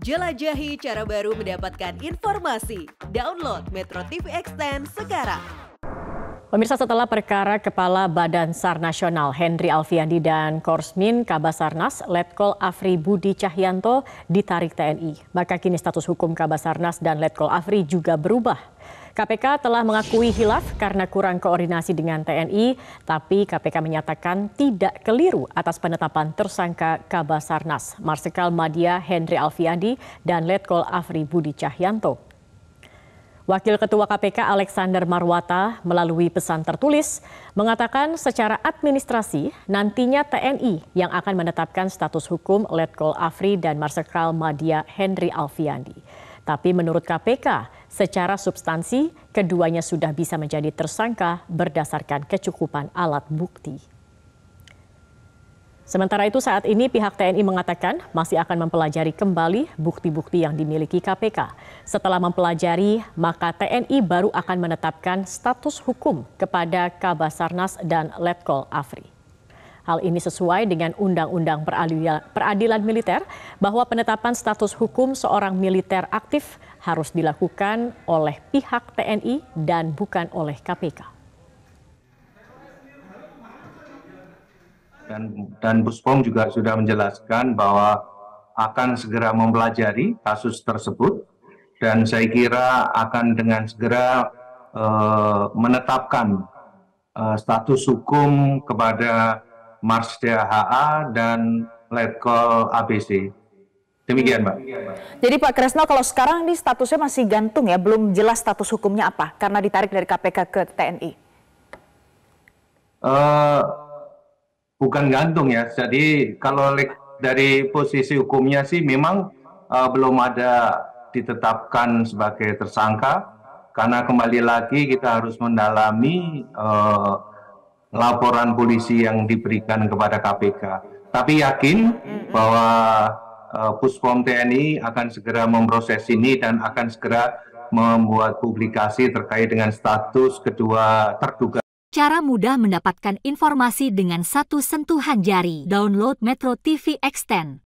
Jelajahi cara baru mendapatkan informasi. Download Metro TV Extend sekarang. Pemirsa setelah perkara Kepala Badan SAR Nasional Henry Alfiandi dan Korsmin Kabasarnas Letkol Afri Budi Cahyanto ditarik TNI. Maka kini status hukum Kabasarnas dan Letkol Afri juga berubah. KPK telah mengakui hilaf karena kurang koordinasi dengan TNI, tapi KPK menyatakan tidak keliru atas penetapan tersangka Kabasarnas, Marsikal Madia Hendri Alfiandi dan Letkol Afri Budi Cahyanto. Wakil Ketua KPK Alexander Marwata melalui pesan tertulis mengatakan secara administrasi nantinya TNI yang akan menetapkan status hukum Letkol Afri dan Marsikal Madia Henry Alfiandi. Tapi menurut KPK, secara substansi keduanya sudah bisa menjadi tersangka berdasarkan kecukupan alat bukti. Sementara itu saat ini pihak TNI mengatakan masih akan mempelajari kembali bukti-bukti yang dimiliki KPK. Setelah mempelajari, maka TNI baru akan menetapkan status hukum kepada Kabasarnas dan Letkol Afri. Hal ini sesuai dengan Undang-Undang Peradilan Militer bahwa penetapan status hukum seorang militer aktif harus dilakukan oleh pihak TNI dan bukan oleh KPK. Dan, dan Buspom juga sudah menjelaskan bahwa akan segera mempelajari kasus tersebut dan saya kira akan dengan segera eh, menetapkan eh, status hukum kepada Mars HA dan Letkol ABC. Demikian, Mbak. Jadi Pak Kresno, kalau sekarang ini statusnya masih gantung ya, belum jelas status hukumnya apa karena ditarik dari KPK ke TNI. Uh, eh, bukan gantung ya. Jadi kalau dari posisi hukumnya sih memang uh, belum ada ditetapkan sebagai tersangka karena kembali lagi kita harus mendalami uh, laporan polisi yang diberikan kepada KPK. Tapi yakin bahwa uh, Puspom TNI akan segera memproses ini dan akan segera membuat publikasi terkait dengan status kedua terduga. Cara mudah mendapatkan informasi dengan satu sentuhan jari. Download Metro TV Extend.